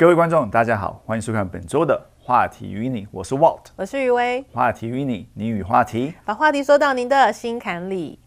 各位观众，大家好，欢迎收看本周的话题与你。我是 Walt，我是雨威。话题与你，你与话题，把话题说到您的心坎里。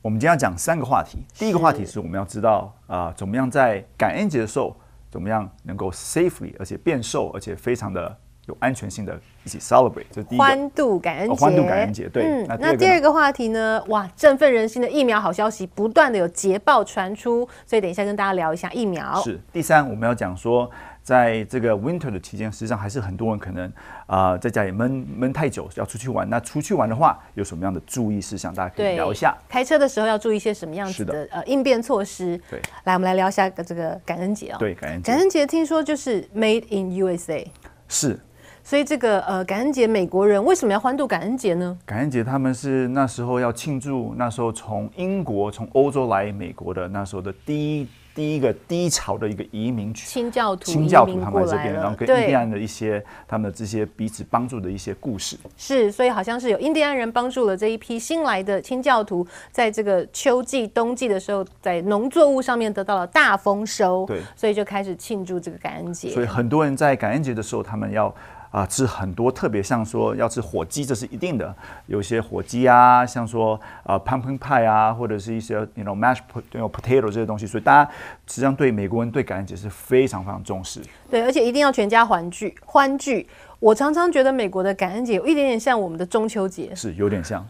我们今天要讲三个话题。第一个话题是我们要知道啊，怎么样在感恩节的时候，怎么样能够 safely 而且变瘦，而且非常的。有安全性的一起 celebrate 就第一个欢度感恩节，欢度感恩节，对。嗯，那第二个话题呢？哇，振奋人心的疫苗好消息不断的有捷报传出，所以等一下跟大家聊一下疫苗。是第三，我们要讲说，在这个 winter 的期间，实际上还是很多人可能啊在家里闷闷太久，要出去玩。那出去玩的话，有什么样的注意事项？大家可以聊一下。开车的时候要注意一些什么样子的呃应变措施？对，来，我们来聊一下这个感恩节啊。对，感恩节，感恩节，听说就是 made in USA，是。所以这个呃，感恩节，美国人为什么要欢度感恩节呢？感恩节他们是那时候要庆祝那时候从英国从欧洲来美国的那时候的第一第一个低潮的一个移民群，清教徒，清教徒他们来这边，然后跟印第安的一些他们的这些彼此帮助的一些故事。是，所以好像是有印第安人帮助了这一批新来的清教徒，在这个秋季冬季的时候，在农作物上面得到了大丰收，对，所以就开始庆祝这个感恩节。所以很多人在感恩节的时候，他们要。啊，吃很多，特别像说要吃火鸡，这是一定的。有些火鸡啊，像说啊，pumpkin pie 啊，或者是一些，你 o w m a t c h potato 这些东西。所以大家实际上对美国人对感恩节是非常非常重视。对，而且一定要全家欢聚。欢聚，我常常觉得美国的感恩节有一点点像我们的中秋节，是有点像。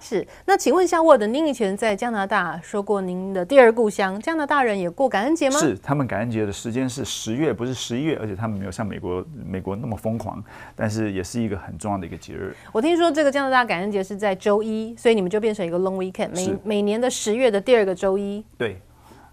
是，那请问一下沃德，您以前在加拿大说过，您的第二故乡加拿大人也过感恩节吗？是，他们感恩节的时间是十月，不是十一月，而且他们没有像美国美国那么疯狂，但是也是一个很重要的一个节日。我听说这个加拿大感恩节是在周一，所以你们就变成一个 long weekend，每每年的十月的第二个周一。对，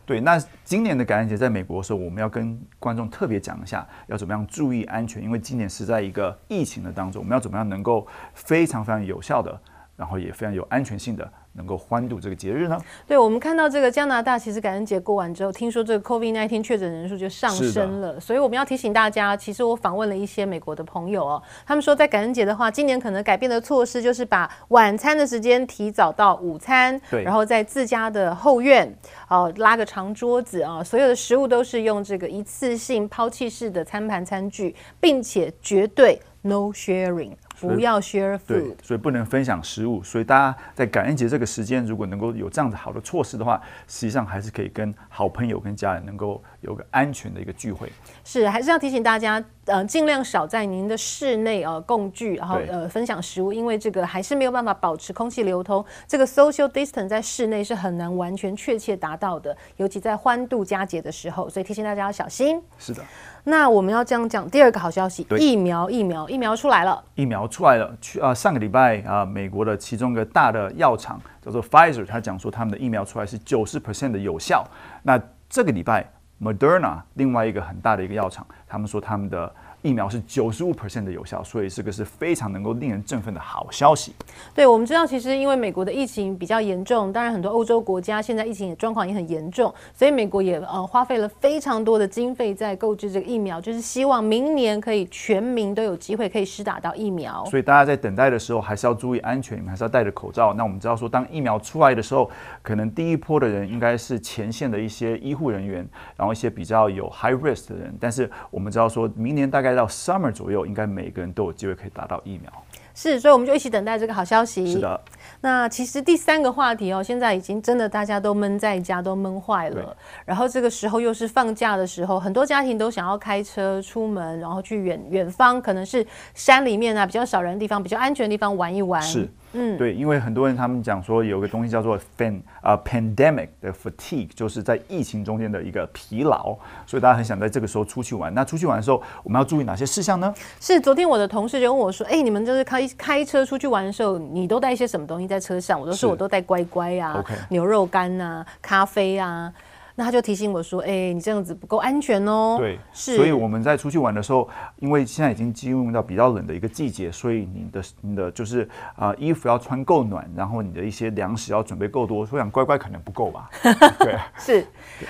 对，那今年的感恩节在美国的时候，我们要跟观众特别讲一下，要怎么样注意安全，因为今年是在一个疫情的当中，我们要怎么样能够非常非常有效的。然后也非常有安全性的，能够欢度这个节日呢。对，我们看到这个加拿大，其实感恩节过完之后，听说这个 COVID 1 9确诊人数就上升了。所以我们要提醒大家，其实我访问了一些美国的朋友哦，他们说在感恩节的话，今年可能改变的措施就是把晚餐的时间提早到午餐，然后在自家的后院哦，拉个长桌子啊，所有的食物都是用这个一次性抛弃式的餐盘餐具，并且绝对 no sharing。不要 share food，所以不能分享食物。所以大家在感恩节这个时间，如果能够有这样的好的措施的话，实际上还是可以跟好朋友、跟家人能够有个安全的一个聚会。是，还是要提醒大家，呃，尽量少在您的室内呃共聚，然后呃分享食物，因为这个还是没有办法保持空气流通，这个 social distance 在室内是很难完全确切达到的，尤其在欢度佳节的时候，所以提醒大家要小心。是的。那我们要这样讲，第二个好消息，疫苗，疫苗，疫苗出来了，疫苗。出来了，去啊！上个礼拜啊，美国的其中一个大的药厂叫做 Pfizer，他讲说他们的疫苗出来是九十 percent 的有效。那这个礼拜，Moderna 另外一个很大的一个药厂，他们说他们的。疫苗是九十五 percent 的有效，所以这个是非常能够令人振奋的好消息。对，我们知道，其实因为美国的疫情比较严重，当然很多欧洲国家现在疫情也状况也很严重，所以美国也呃花费了非常多的经费在购置这个疫苗，就是希望明年可以全民都有机会可以施打到疫苗。所以大家在等待的时候，还是要注意安全，你们还是要戴着口罩。那我们知道说，当疫苗出来的时候，可能第一波的人应该是前线的一些医护人员，然后一些比较有 high risk 的人。但是我们知道说，明年大概到 summer 左右，应该每个人都有机会可以打到疫苗。是，所以我们就一起等待这个好消息。是的。那其实第三个话题哦，现在已经真的大家都闷在家，都闷坏了。然后这个时候又是放假的时候，很多家庭都想要开车出门，然后去远远方，可能是山里面啊比较少人的地方，比较安全的地方玩一玩。是。嗯，对，因为很多人他们讲说，有个东西叫做 “fan” 啊，“pandemic” 的 fatigue，就是在疫情中间的一个疲劳，所以大家很想在这个时候出去玩。那出去玩的时候，我们要注意哪些事项呢？是昨天我的同事就问我说：“哎，你们就是开开车出去玩的时候，你都带一些什么东西在车上？”我都说：“我都带乖乖啊，牛肉干啊，咖啡啊。”那他就提醒我说：“哎，你这样子不够安全哦。”对，是。所以我们在出去玩的时候，因为现在已经进入到比较冷的一个季节，所以你的你的就是啊，衣服要穿够暖，然后你的一些粮食要准备够多。我想乖乖可能不够吧。对，是。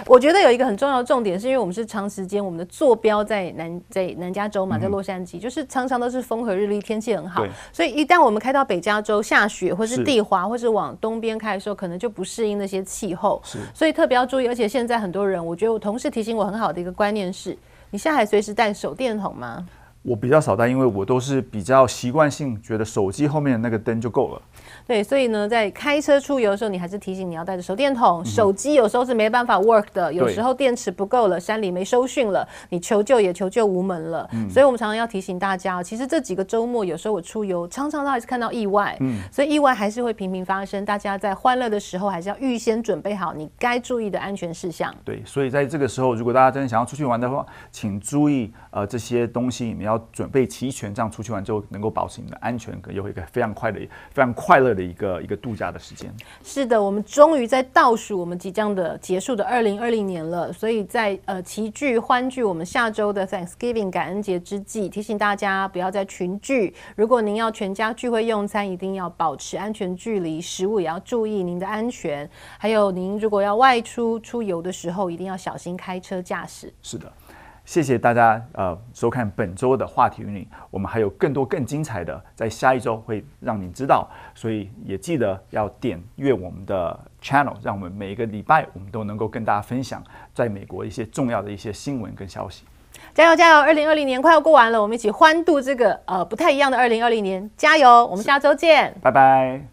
我觉得有一个很重要的重点，是因为我们是长时间，我们的坐标在南在南加州嘛，在洛杉矶，就是常常都是风和日丽，天气很好。对。所以一旦我们开到北加州下雪，或是地滑，或是往东边开的时候，可能就不适应那些气候。是。所以特别要注意，而且。现在很多人，我觉得我同事提醒我很好的一个观念是：你现在还随时带手电筒吗？我比较少带，因为我都是比较习惯性觉得手机后面的那个灯就够了。对，所以呢，在开车出游的时候，你还是提醒你要带着手电筒。手机有时候是没办法 work 的，有时候电池不够了，山里没收讯了，你求救也求救无门了。所以，我们常常要提醒大家，其实这几个周末有时候我出游，常常都还是看到意外。嗯，所以意外还是会频频发生。大家在欢乐的时候，还是要预先准备好你该注意的安全事项。对，所以在这个时候，如果大家真的想要出去玩的话，请注意，呃，这些东西你们要。准备齐全，这样出去玩就能够保持你的安全，可有一个非常快的、非常快乐的一个一个度假的时间。是的，我们终于在倒数，我们即将的结束的二零二零年了。所以在呃齐聚欢聚我们下周的 Thanksgiving 感恩节之际，提醒大家不要再群聚。如果您要全家聚会用餐，一定要保持安全距离，食物也要注意您的安全。还有，您如果要外出出游的时候，一定要小心开车驾驶。是的。谢谢大家，呃，收看本周的话题云我们还有更多更精彩的，在下一周会让你知道，所以也记得要点阅我们的 channel，让我们每一个礼拜我们都能够跟大家分享在美国一些重要的一些新闻跟消息。加油加油！二零二零年快要过完了，我们一起欢度这个呃不太一样的二零二零年，加油！我们下周见，拜拜。